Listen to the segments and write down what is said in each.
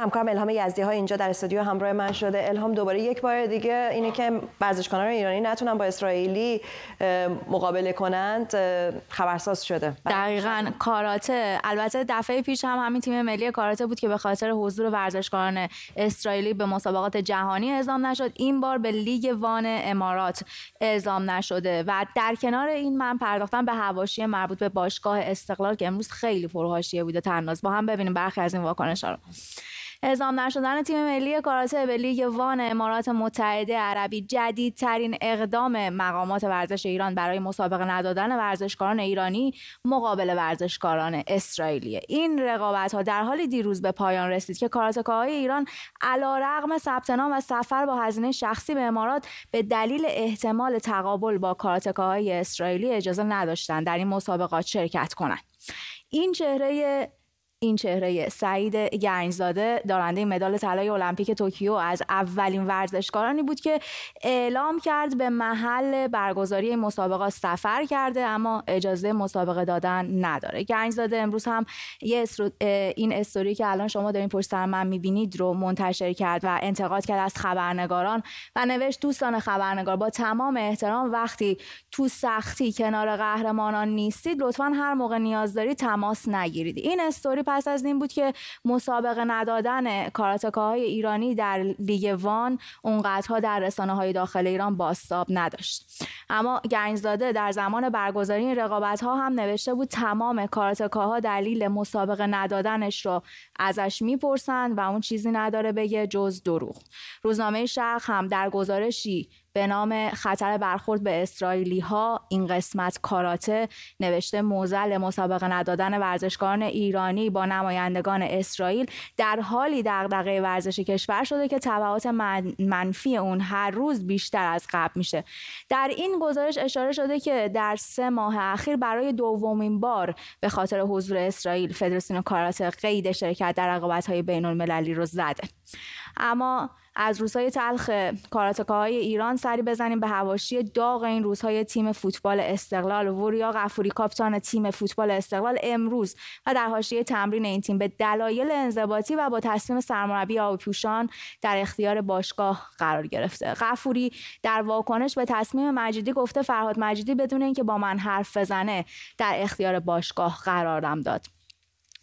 همکارم الهام یزدی ها اینجا در استودیو همراه من شده الهام دوباره یک بار دیگه اینه که ورزشکاران ایرانی نتونن با اسرائیلی مقابله کنند خبرساز شده بله. دقیقا کاراته البته دفعه پیش هم همین تیم ملی کاراته بود که به خاطر حضور ورزشکاران اسرائیلی به مسابقات جهانی اعزام نشد این بار به لیگ وان امارات اعزام نشده و در کنار این من پرداختم به هواشی مربوط به باشگاه استقلال که امروز خیلی پرهاشیه بوده تناز با هم ببینیم برخی از این ها رو اعزام نشدن تیم ملی کاراته به لیگ وان امارات متحده عربی جدیدترین اقدام مقامات ورزش ایران برای مسابقه ندادن ورزشکاران ایرانی مقابل ورزشکاران اسرائیلیه این رقابت ها در حالی دیروز به پایان رسید که کاراتکاهای ایران علیرغم ثبت نام و سفر با هزینه شخصی به امارات به دلیل احتمال تقابل با کاراتکاهای اسرائیلی اجازه نداشتند در این مسابقات شرکت کنند این چهره این چهره سعید گنجزاده دارنده مدال طلای المپیک توکیو از اولین ورزشکارانی بود که اعلام کرد به محل برگزاری مسابقه سفر کرده اما اجازه مسابقه دادن نداره گنجزاده امروز هم این استوری که الان شما دارین پشت سر من میبینید رو منتشر کرد و انتقاد کرد از خبرنگاران و نوشت دوستان خبرنگار با تمام احترام وقتی تو سختی کنار قهرمانان نیستید لطفا هر موقع نیاز دارید تماس نگیرید این استوری پس از این بود که مسابقه ندادن کاراتکاهای ایرانی در لیگ وان اونقدرها در رسانه های داخل ایران باستاب نداشت اما گنجزاده در زمان برگزاری این رقابت ها هم نوشته بود تمام کاراتکاها دلیل مسابقه ندادنش رو ازش میپرسند و اون چیزی نداره بگه جز دروغ روزنامه شرق هم در گزارشی به نام خطر برخورد به اسرائیلی ها این قسمت کاراته نوشته موزل مسابقه ندادن ورزشکاران ایرانی با نمایندگان اسرائیل در حالی دغدغه ورزش کشور شده که تبعات منفی اون هر روز بیشتر از قبل میشه در این گزارش اشاره شده که در سه ماه اخیر برای دومین بار به خاطر حضور اسرائیل فدراسیون کاراته قید شرکت در رقابت های بین المللی رو زده اما از روزهای تلخ کاراتکاهای ایران سری بزنیم به هواشی داغ این روزهای تیم فوتبال استقلال وریا قفوری کاپتان تیم فوتبال استقلال امروز و در حاشیه تمرین این تیم به دلایل انضباطی و با تصمیم سرمربی آبپوشان در اختیار باشگاه قرار گرفته قفوری در واکنش به تصمیم مجیدی گفته فرهاد مجیدی بدون اینکه با من حرف بزنه در اختیار باشگاه قرارم داد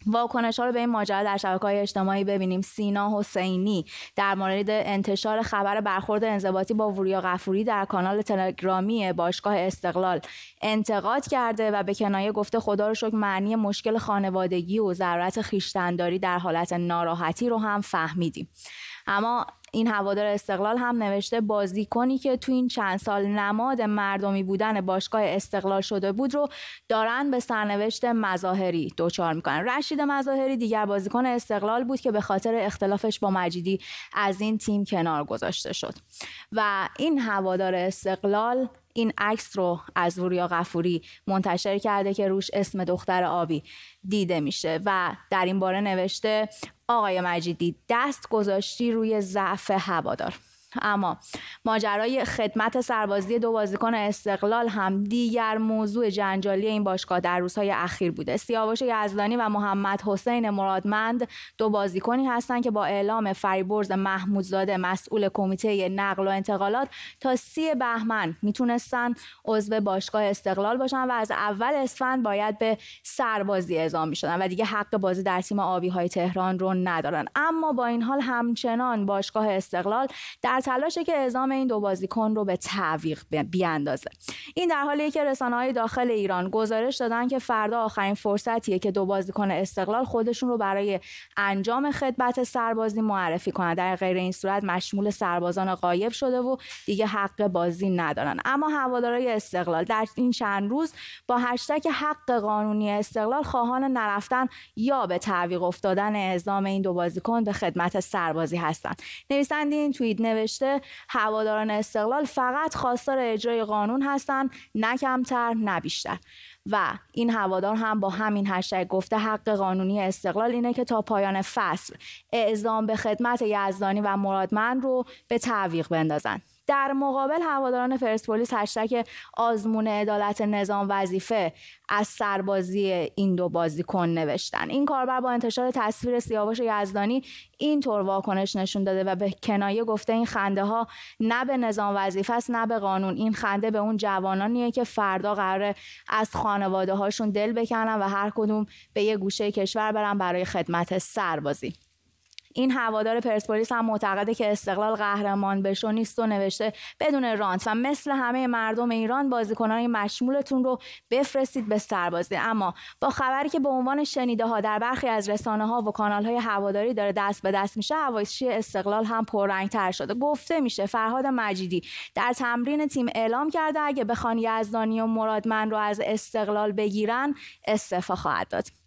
واکنش ها رو به این ماجرا در شبکه های اجتماعی ببینیم سینا حسینی در مورد انتشار خبر برخورد انضباطی با وریا قفوری در کانال تلگرامی باشگاه استقلال انتقاد کرده و به کنایه گفته خدا رو شکر معنی مشکل خانوادگی و ضرورت خیشتنداری در حالت ناراحتی رو هم فهمیدیم اما این هوادار استقلال هم نوشته بازیکنی که تو این چند سال نماد مردمی بودن باشگاه استقلال شده بود رو دارن به سرنوشت مظاهری دچار میکنن رشید مظاهری دیگر بازیکن استقلال بود که به خاطر اختلافش با مجیدی از این تیم کنار گذاشته شد و این هوادار استقلال این عکس رو از وریا قفوری منتشر کرده که روش اسم دختر آبی دیده میشه و در این باره نوشته آقای مجیدی دست گذاشتی روی ضعف هوادار اما ماجرای خدمت سربازی دو بازیکن استقلال هم دیگر موضوع جنجالی این باشگاه در روزهای اخیر بوده سیاوش یزدانی و محمد حسین مرادمند دو بازیکنی هستند که با اعلام فریبرز محمودزاده مسئول کمیته نقل و انتقالات تا سی بهمن میتونستن عضو باشگاه استقلال باشن و از اول اسفند باید به سربازی اعزام میشدن و دیگه حق بازی در تیم آبی های تهران رو ندارن اما با این حال همچنان باشگاه استقلال در در تلاشه که اعزام این دو بازیکن رو به تعویق بیاندازه این در حالیه که رسانه های داخل ایران گزارش دادن که فردا آخرین فرصتیه که دو بازیکن استقلال خودشون رو برای انجام خدمت سربازی معرفی کنند در غیر این صورت مشمول سربازان غایب شده و دیگه حق بازی ندارن اما هوادارای استقلال در این چند روز با هشتک حق قانونی استقلال خواهان نرفتن یا به تعویق افتادن اعزام این دو بازیکن به خدمت سربازی هستند نویسنده این توییت نوشته هواداران استقلال فقط خواستار اجرای قانون هستند نه کمتر نه بیشتر و این هوادار هم با همین هشتگ گفته حق قانونی استقلال اینه که تا پایان فصل اعزام به خدمت یزدانی و مرادمند رو به تعویق بندازن در مقابل هواداران پرسپولیس هشتک آزمون عدالت نظام وظیفه از سربازی این دو بازیکن نوشتن این کاربر با انتشار تصویر سیاوش یزدانی اینطور واکنش نشون داده و به کنایه گفته این خنده ها نه به نظام وظیفه است نه به قانون این خنده به اون جوانانیه که فردا قراره از خانواده هاشون دل بکنن و هر کدوم به یه گوشه کشور برن برای خدمت سربازی این هوادار پرسپولیس هم معتقده که استقلال قهرمان بشو نیست و نوشته بدون رانت و مثل همه مردم ایران بازیکنان مشمولتون رو بفرستید به سربازی اما با خبری که به عنوان شنیده ها در برخی از رسانه ها و کانال های هواداری داره دست به دست میشه هواشی استقلال هم پررنگ تر شده گفته میشه فرهاد مجیدی در تمرین تیم اعلام کرده اگه بخوان یزدانی و مرادمن رو از استقلال بگیرن استعفا خواهد داد